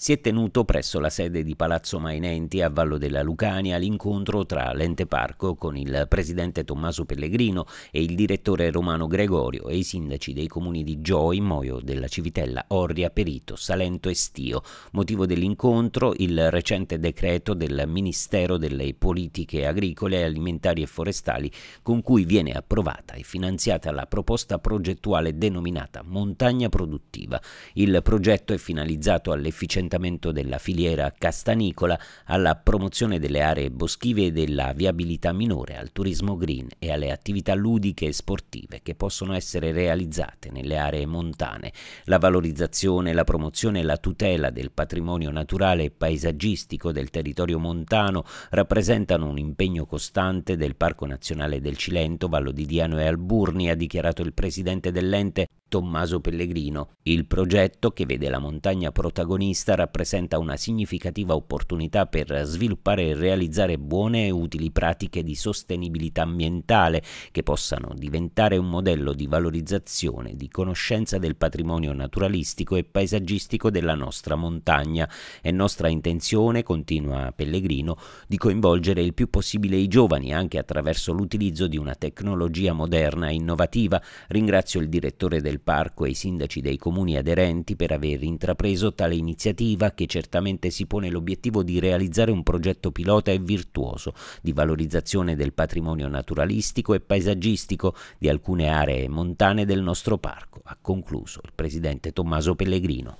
si è tenuto presso la sede di Palazzo Mainenti a Vallo della Lucania l'incontro tra l'ente parco con il presidente Tommaso Pellegrino e il direttore Romano Gregorio e i sindaci dei comuni di Gioi, Moio della Civitella, Orria, Perito, Salento e Stio. Motivo dell'incontro il recente decreto del Ministero delle Politiche Agricole, Alimentari e Forestali con cui viene approvata e finanziata la proposta progettuale denominata Montagna Produttiva. Il progetto è finalizzato all'efficienza all'efficientamento della filiera castanicola, alla promozione delle aree boschive e della viabilità minore, al turismo green e alle attività ludiche e sportive che possono essere realizzate nelle aree montane, la valorizzazione, la promozione e la tutela del patrimonio naturale e paesaggistico del territorio montano rappresentano un impegno costante del Parco Nazionale del Cilento, Vallo di Diano e Alburni, ha dichiarato il presidente dell'ente Tommaso Pellegrino. Il progetto, che vede la montagna protagonista, rappresenta una significativa opportunità per sviluppare e realizzare buone e utili pratiche di sostenibilità ambientale che possano diventare un modello di valorizzazione, di conoscenza del patrimonio naturalistico e paesaggistico della nostra montagna. È nostra intenzione, continua Pellegrino, di coinvolgere il più possibile i giovani anche attraverso l'utilizzo di una tecnologia moderna e innovativa. Ringrazio il direttore del del parco e i sindaci dei comuni aderenti per aver intrapreso tale iniziativa che certamente si pone l'obiettivo di realizzare un progetto pilota e virtuoso di valorizzazione del patrimonio naturalistico e paesaggistico di alcune aree montane del nostro parco, ha concluso il presidente Tommaso Pellegrino.